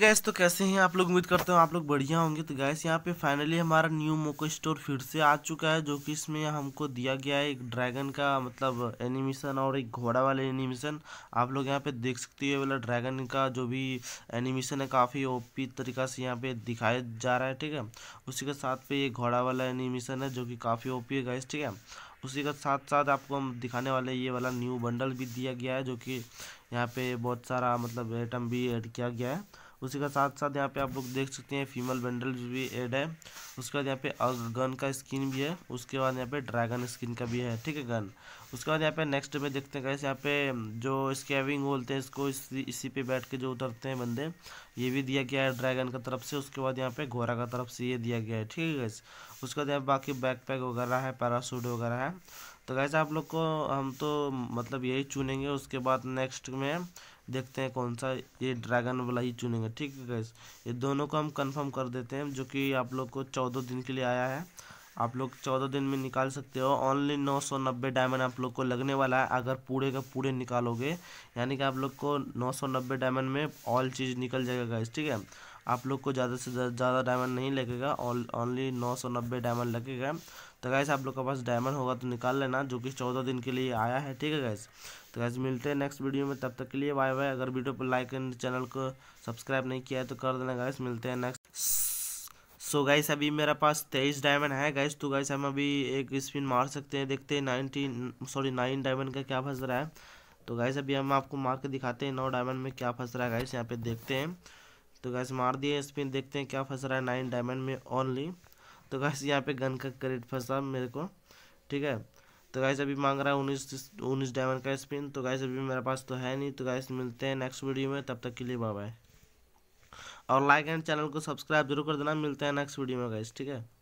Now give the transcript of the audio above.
gas तो कैसे हैं आप लोग उम्मीद करते हो आप लोग बढ़िया होंगे तो गैस यहाँ पे फाइनली हमारा न्यू मोको स्टोर फिर से आ चुका है जो कि इसमें हमको दिया गया है एक ड्रैगन का मतलब एनिमेशन और एक घोड़ा वाला एनिमेशन आप लोग यहाँ पे देख सकते हो वाला ड्रैगन का जो भी एनिमेशन है काफ़ी पी तरीका से यहाँ पे दिखाया जा रहा है ठीक है उसी के साथ पे ये घोड़ा वाला एनिमेशन है जो कि काफ़ी ओ है गैस ठीक है उसी के साथ साथ आपको हम दिखाने वाले ये वाला न्यू बंडल भी दिया गया है जो कि यहाँ पे बहुत सारा मतलब आइटम भी ऐड किया गया है उसी के साथ साथ यहाँ पे आप लोग देख सकते हैं फीमेल बंडल भी एड है उसके बाद यहाँ पे गन का स्किन भी है उसके बाद यहाँ पे ड्रैगन स्किन का भी है ठीक है गन उसके बाद यहाँ पे नेक्स्ट में देखते हैं कैसे यहाँ पे जो स्केविंग बोलते हैं इसको इसी इसी पे बैठ के जो उतरते हैं बंदे ये भी दिया गया है ड्रैगन का तरफ से उसके बाद यहाँ पे घोड़ा का तरफ से ये दिया गया है ठीक है उसके बाद यहाँ बाकी बैक पैक वगैरह है पैरासूट वगैरह है तो वैसे आप लोग को हम तो मतलब यही चुनेंगे उसके बाद नेक्स्ट में देखते हैं कौन सा ये ड्रैगन वाला ही चुनेंगे ठीक है गैस ये दोनों को हम कंफर्म कर देते हैं जो कि आप लोग को चौदह दिन के लिए आया है आप लोग चौदह दिन में निकाल सकते हो ओनली नौ सौ नब्बे डायमंड आप लोग को लगने वाला है अगर पूरे का पूरे निकालोगे यानी कि आप लोग को नौ सौ नब्बे डायमंड में ऑल चीज़ निकल जाएगा गैस ठीक है आप लोग को ज़्यादा से ज़्यादा डायमंड नहीं लगेगा ओनली नौ सौ नब्बे डायमंड लगेगा तो गैस आप लोग के पास डायमंड होगा तो निकाल लेना जो कि चौदह दिन के लिए आया है ठीक है गैस तो गैस मिलते हैं नेक्स्ट वीडियो में तब तक के लिए बाय बाय अगर वीडियो पर लाइक एंड चैनल को सब्सक्राइब नहीं किया है तो कर देना गैस मिलते हैं नेक्स्ट सो so गाइस अभी मेरा पास तेईस डायमंड है गाइस तो गाइस हम अभी एक स्पिन मार सकते हैं देखते हैं नाइनटीन सॉरी नाइन डायमंड का क्या फंस रहा है तो गाइस अभी हम आपको मार के दिखाते हैं नौ डायमंड में क्या फंस रहा है गाइस यहाँ पे देखते हैं तो गैस मार दिए स्पिन देखते हैं क्या फंस रहा है नाइन डायमंड में ओनली तो गैस यहाँ पे गन का क्रेडिट फंसा मेरे को ठीक है तो गैस अभी मांग रहा है उन्नीस उन्नीस डायमंड का स्पिन तो गैस अभी मेरे पास तो है नहीं तो गैस मिलते हैं नेक्स्ट वीडियो में तब तक के लिए बाय और लाइक एंड चैनल को सब्सक्राइब जरूर कर देना मिलते हैं नेक्स्ट वीडियो में गैस ठीक है